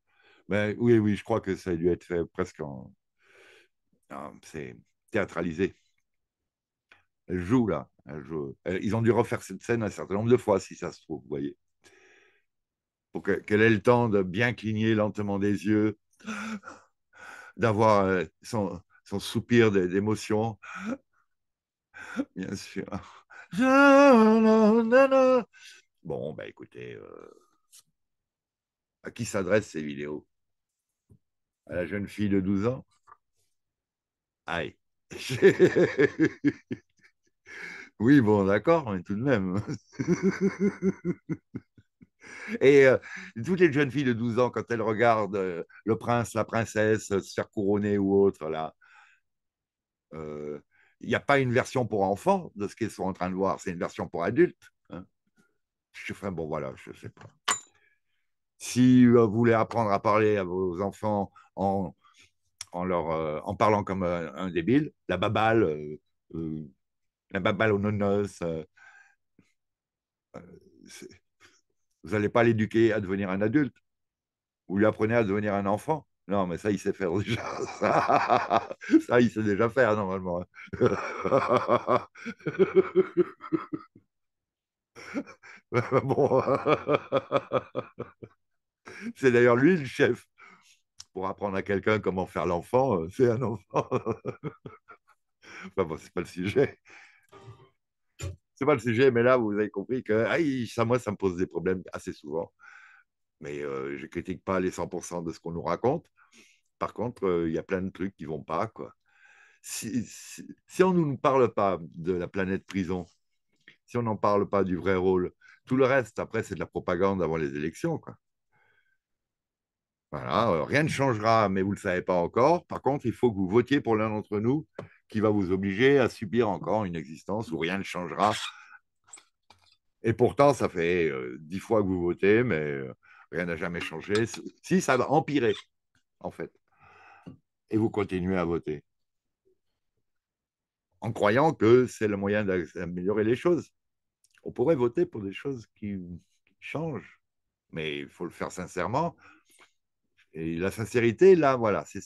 S1: mais oui, oui, je crois que ça a dû être fait presque en... C'est théâtralisé. Elle joue là. Ils ont dû refaire cette scène un certain nombre de fois, si ça se trouve, vous voyez. Pour qu'elle ait le temps de bien cligner lentement des yeux, d'avoir euh, son, soupir d'émotion. Bien sûr. Bon, bah écoutez, euh, à qui s'adressent ces vidéos À la jeune fille de 12 ans Aïe Oui, bon, d'accord, mais tout de même. Et euh, toutes les jeunes filles de 12 ans, quand elles regardent euh, le prince, la princesse euh, se faire couronner ou autre, là, il n'y a pas une version pour enfants de ce qu'elles sont en train de voir, c'est une version pour adultes. Hein. Je bon, voilà, je ne sais pas. Si vous voulez apprendre à parler à vos enfants en, en, leur, en parlant comme un, un, débile, la babale, la baballe nonos. Euh, euh, vous n'allez pas l'éduquer à devenir un adulte. Vous lui apprenez à devenir un enfant. Non, mais ça, il sait faire déjà. Ça, il sait déjà faire, normalement. Hein. C'est d'ailleurs lui le chef. Pour apprendre à quelqu'un comment faire l'enfant, euh, c'est un enfant. enfin bon, c'est pas le sujet c'est pas le sujet, mais là, vous avez compris que ah, ça, moi, ça me pose des problèmes assez souvent. Mais je euh, je critique pas les 100% de ce qu'on nous raconte. Par contre, euh, il y a plein de trucs qui vont pas. Quoi. Si, on ne nous parle pas de la planète prison, si on n'en parle pas du vrai rôle, tout le reste, après, c'est de la propagande avant les élections. Quoi. Voilà, euh, rien ne changera, mais vous ne le savez pas encore. Par contre, il faut que vous votiez pour l'un d'entre nous qui va vous obliger à subir encore une existence où rien ne changera. Et pourtant, ça fait euh, dix fois que vous votez, mais euh, rien n'a jamais changé. Si, ça va empirer, en fait. Et vous continuez à voter. En croyant que c'est le moyen d'améliorer les choses. On pourrait voter pour des choses qui, changent, mais il faut le faire sincèrement. Et la sincérité, là, voilà, c'est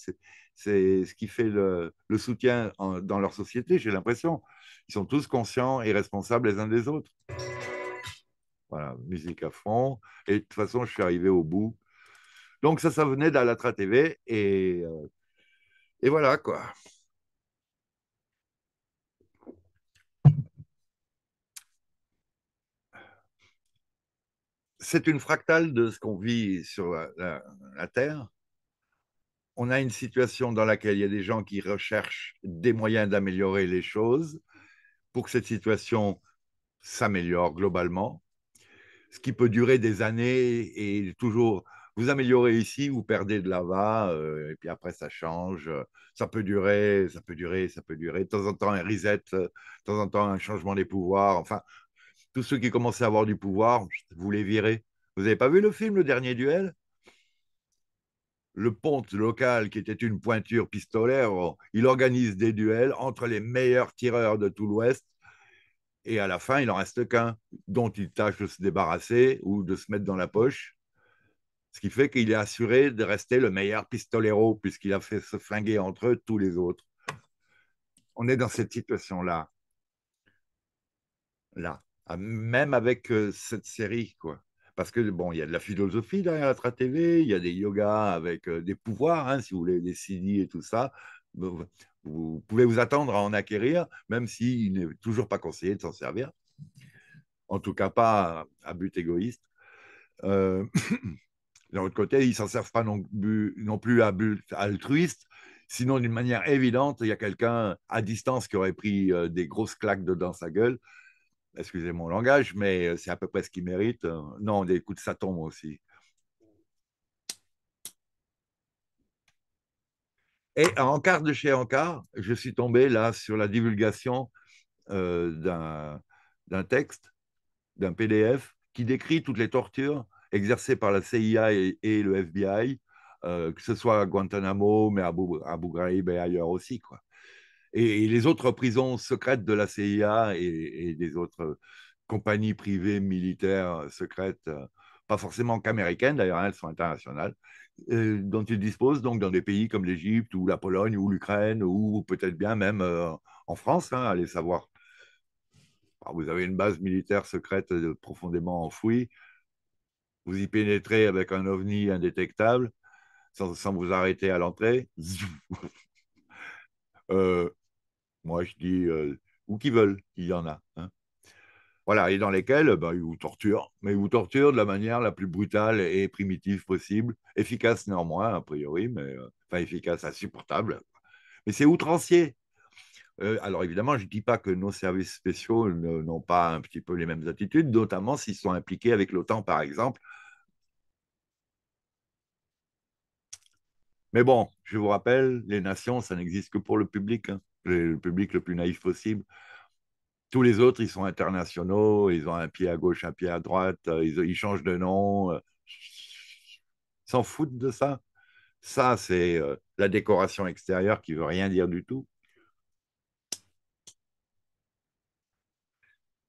S1: c'est ce qui fait le, soutien dans leur société, j'ai l'impression. Ils sont tous conscients et responsables les uns des autres. Voilà, musique à fond. Et de toute façon, je suis arrivé au bout. Donc ça, ça venait d'Alatra TV. Et, euh, et voilà, quoi. c'est une fractale de ce qu'on vit sur la Terre on a une situation dans laquelle il y a des gens qui recherchent des moyens d'améliorer les choses pour que cette situation s'améliore globalement, ce qui peut durer des années et toujours vous améliorez ici, vous perdez de là-bas, euh, et puis après ça change, ça peut durer, ça peut durer, ça peut durer, de temps en temps un reset, de temps en temps un changement des pouvoirs, enfin, tous ceux qui commençaient à avoir du pouvoir, vous les virez. Vous n'avez pas vu le film, le dernier duel le ponte local, qui était une pointure pistolero, oh, il organise des duels entre les meilleurs tireurs de tout l'Ouest. Et à la fin, il n'en reste qu'un dont il tâche de se débarrasser ou de se mettre dans la poche. Ce qui fait qu'il est assuré de rester le meilleur pistolero, puisqu'il a fait se flinguer entre eux tous les autres. On est dans cette situation-là. Là. Même avec euh, cette série, quoi. Parce que, bon, il y a de la philosophie derrière la TV, il y a des yogas avec des pouvoirs, hein, si vous voulez, des CD et tout ça. Vous pouvez vous attendre à en acquérir, même s'il n'est toujours pas conseillé de s'en servir. En tout cas, pas à but égoïste. Euh... D'un autre côté, ils ne s'en servent pas non, plus à but altruiste. Sinon, d'une manière évidente, il y a quelqu'un à distance qui aurait pris des grosses claques dedans sa gueule excusez mon langage, mais euh, c'est à peu près ce qu'il mérite. Euh, non, des coups de Satan aussi. Et en quart de chez Encart, je suis tombé là sur la divulgation euh, d'un texte, d'un PDF, qui décrit toutes les tortures exercées par la CIA et, le FBI, que ce soit à Guantanamo, mais à Abu, Abu Ghraib et ailleurs aussi. Quoi et, les autres prisons secrètes de la CIA et, des autres compagnies privées militaires secrètes, euh, pas forcément qu'américaines d'ailleurs, hein, elles sont internationales, euh, dont ils disposent donc dans des pays comme l'Égypte ou la Pologne ou l'Ukraine ou peut-être bien même euh, en France, hein, allez savoir. Ah, vous avez une base militaire secrète profondément enfouie, vous y pénétrez avec un ovni indétectable sans, vous arrêter à l'entrée. Euh, moi, je dis, euh, où qu'ils veulent, il y en a. Hein. Voilà, et dans lesquels eh ben, ils vous torturent, mais ils vous torturent de la manière la plus brutale et primitive possible, efficace néanmoins, a priori, mais pas euh, efficace, insupportable. Mais c'est outrancier. Euh, alors évidemment, je ne dis pas que nos services spéciaux n'ont pas un petit peu les mêmes attitudes, notamment s'ils sont impliqués avec l'OTAN, par exemple. Mais bon, je vous rappelle, les nations, ça n'existe que pour le public. Hein le public le plus naïf possible. Tous les autres, ils sont internationaux, ils ont un pied à gauche, un pied à droite, euh, ils, changent de nom, euh. s'en foutent de ça. Ça, c'est euh, la décoration extérieure qui veut rien dire du tout.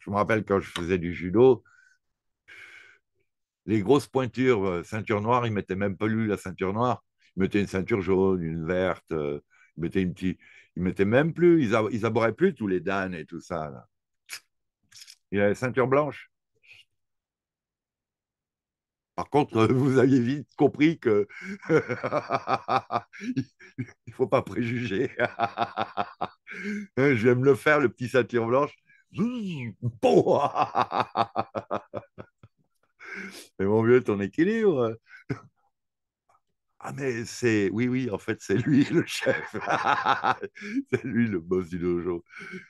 S1: Je me rappelle quand je faisais du judo, les grosses pointures ceinture noire, ils mettaient même pas lu la ceinture noire. Ils mettaient une ceinture jaune, une verte, ils mettaient une petite. Ils mettaient même plus, ils, plus tous les Dan et tout ça. Il avait ceinture blanche. Par contre, euh, vous aviez vite compris que il faut pas préjuger. Je hein, J'aime le faire, le petit ceinture blanche. Mais mon vieux, ton équilibre, ah, mais c'est. Oui, oui, en fait, c'est lui le chef. c'est lui le boss du dojo.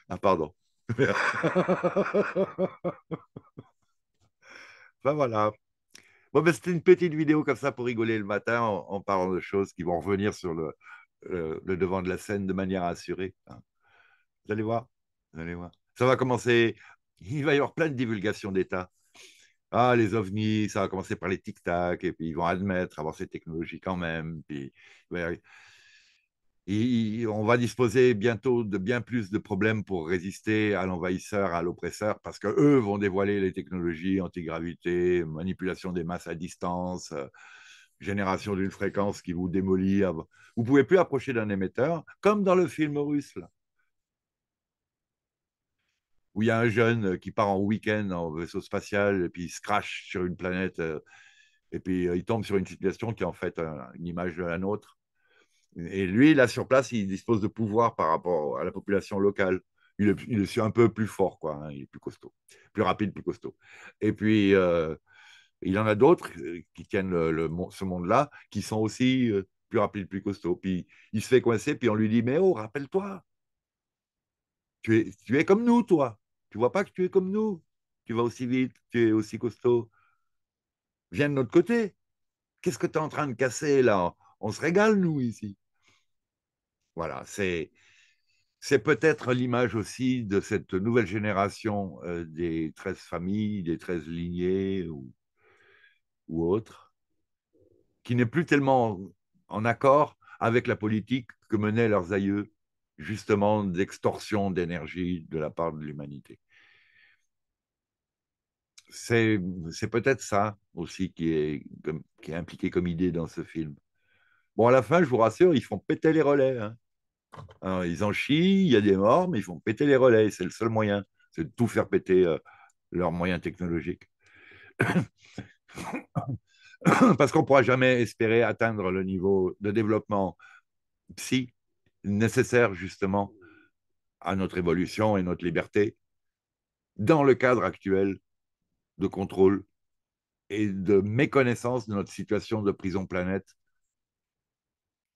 S1: Ah, pardon. Enfin voilà. Bon, ben, c'était une petite vidéo comme ça pour rigoler le matin en, parlant de choses qui vont revenir sur le, devant de la scène de manière assurée. Hein. Vous allez voir. Vous allez voir. Ça va commencer. Il va y avoir plein de divulgations d'État ah, les ovnis, ça va commencer par les tic-tac, et puis ils vont admettre avoir ces technologies quand même. Ben, on va disposer bientôt de bien plus de problèmes pour résister à l'envahisseur, à l'oppresseur, parce qu'eux vont dévoiler les technologies antigravité, manipulation des masses à distance, euh, génération d'une fréquence qui vous démolit. Vous pouvez plus approcher d'un émetteur, comme dans le film russe où il y a un jeune euh, qui part en week-end en vaisseau spatial, et puis il se crache sur une planète, euh, et puis euh, il tombe sur une situation qui est en fait une image de la nôtre. Et lui, là, sur place, il dispose de pouvoir par rapport à la population locale. Il est, un peu plus fort, quoi. Hein, il est plus costaud, plus rapide, plus costaud. Et puis, euh, il en a d'autres qui tiennent le, ce monde-là, qui sont aussi plus rapides, plus costauds. Puis, il se fait coincer, puis on lui dit, mais oh, rappelle-toi, tu tu es comme nous, toi. Tu vois pas que tu es comme nous Tu vas aussi vite, tu es aussi costaud. Viens de notre côté. Qu'est-ce que tu es en train de casser là On se régale, nous, ici. Voilà, c'est. C'est peut-être l'image aussi de cette nouvelle génération euh, des 13 familles, des 13 lignées ou, ou autres, qui n'est plus tellement en accord avec la politique que menaient leurs aïeux, justement d'extorsion d'énergie de la part de l'humanité c'est peut-être ça aussi qui est, impliqué comme idée dans ce film. Bon, à la fin, je vous rassure, ils font péter les relais. Hein. Hein, ils en chient, il y a des morts, mais ils font péter les relais. C'est le seul moyen, c'est de tout faire péter euh, leurs moyens technologiques. Parce qu'on ne pourra jamais espérer atteindre le niveau de développement psy nécessaire justement à notre évolution et notre liberté dans le cadre actuel de contrôle et de méconnaissance de notre situation de prison planète,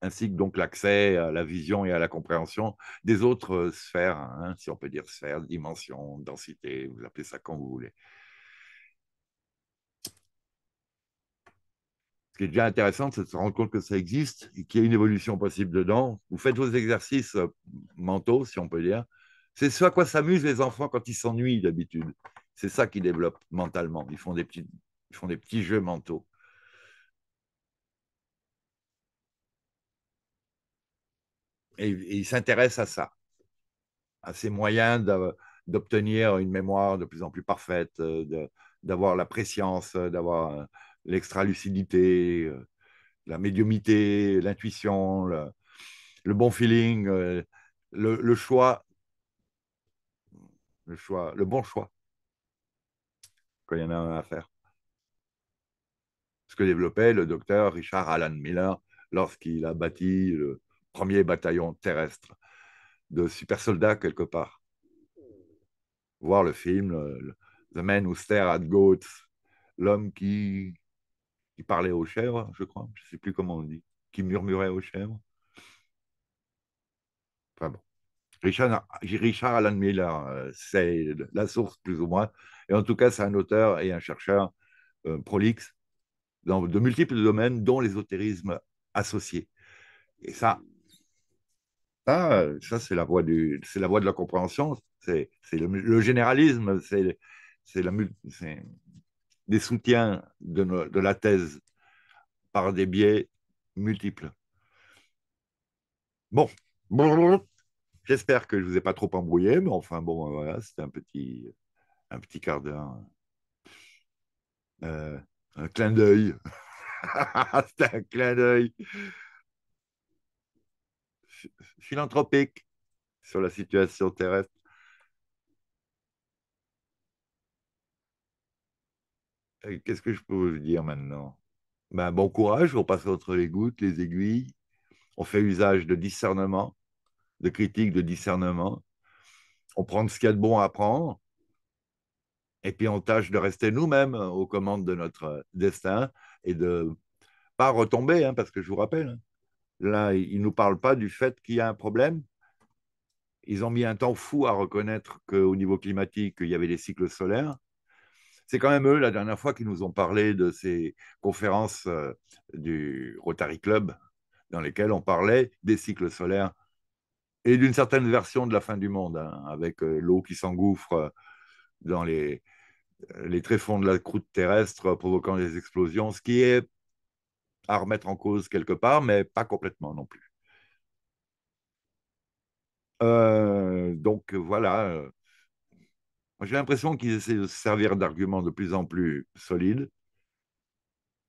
S1: ainsi que donc l'accès à la vision et à la compréhension des autres euh, sphères, hein, si on peut dire sphères, dimensions, densité, vous appelez ça comme vous voulez. Ce qui est déjà intéressant, c'est de se rendre compte que ça existe et qu'il y a une évolution possible dedans. Vous faites vos exercices euh, mentaux, si on peut dire. C'est ce à quoi s'amusent les enfants quand ils s'ennuient d'habitude. C'est ça qu'ils développent mentalement. Ils font des petits, font des petits jeux mentaux. Et, ils s'intéressent à ça, à ces moyens d'obtenir une mémoire de plus en plus parfaite, euh, d'avoir la préscience, euh, d'avoir euh, l'extra lucidité la médiumité, l'intuition, le, bon feeling, le choix le choix, le bon choix quand il y en a un à faire. Ce que développait le docteur Richard Alan Miller lorsqu'il a bâti le premier bataillon terrestre de super soldats quelque part. Voir le film The Man Who Stared at Goats, l'homme qui, qui parlait aux chèvres, je crois, je ne sais plus comment on dit, qui murmurait aux chèvres. Enfin bon. Richard, Richard Alan Miller, euh, c'est la source plus ou moins. Et en tout cas, c'est un auteur et un chercheur euh, prolixe dans de multiples domaines, dont l'ésotérisme associé. Et ça, ça, c'est la voie la voie de la compréhension. C'est, le, généralisme, c'est, c'est la, des soutiens de, de la thèse par des biais multiples. Bon. J'espère que je ne vous ai pas trop embrouillé, mais enfin, bon, euh, voilà, c'était un petit, un petit quart d'heure. Euh, un clin d'œil. c'était un clin d'œil. Philanthropique sur la situation terrestre. Qu'est-ce que je peux vous dire maintenant ben, Bon courage, on passe entre les gouttes, les aiguilles. On fait usage de discernement de critique, de discernement. On prend ce qu'il y a de bon à prendre, et puis on tâche de rester nous-mêmes aux commandes de notre destin et de pas retomber, hein, parce que je vous rappelle, là, ils ne nous parlent pas du fait qu'il y a un problème. Ils ont mis un temps fou à reconnaître qu'au niveau climatique, il y avait des cycles solaires. C'est quand même eux, la dernière fois, qu'ils nous ont parlé de ces conférences euh, du Rotary Club, dans lesquelles on parlait des cycles solaires et d'une certaine version de la fin du monde, hein, avec euh, l'eau qui s'engouffre euh, dans euh, les, tréfonds de la croûte terrestre, provoquant des explosions, ce qui est à remettre en cause quelque part, mais pas complètement non plus. donc voilà, j'ai l'impression qu'ils essaient de se servir d'arguments de plus en plus solides,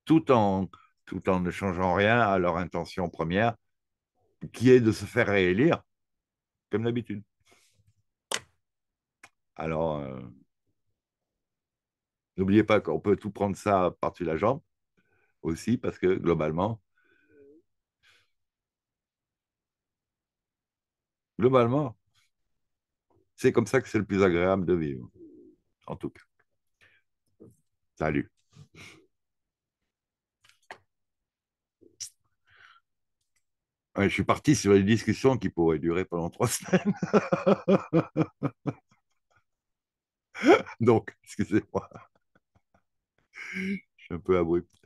S1: tout en, tout en ne changeant rien à leur intention première, qui est de se faire réélire, comme d'habitude. Alors, euh, n'oubliez pas qu'on peut tout prendre ça par-dessus la jambe aussi, parce que globalement, globalement, c'est comme ça que c'est le plus agréable de vivre, en tout cas. Salut. je suis parti sur une discussion qui pourrait durer pendant trois semaines. Donc, excusez-moi. Je suis un peu abrupt.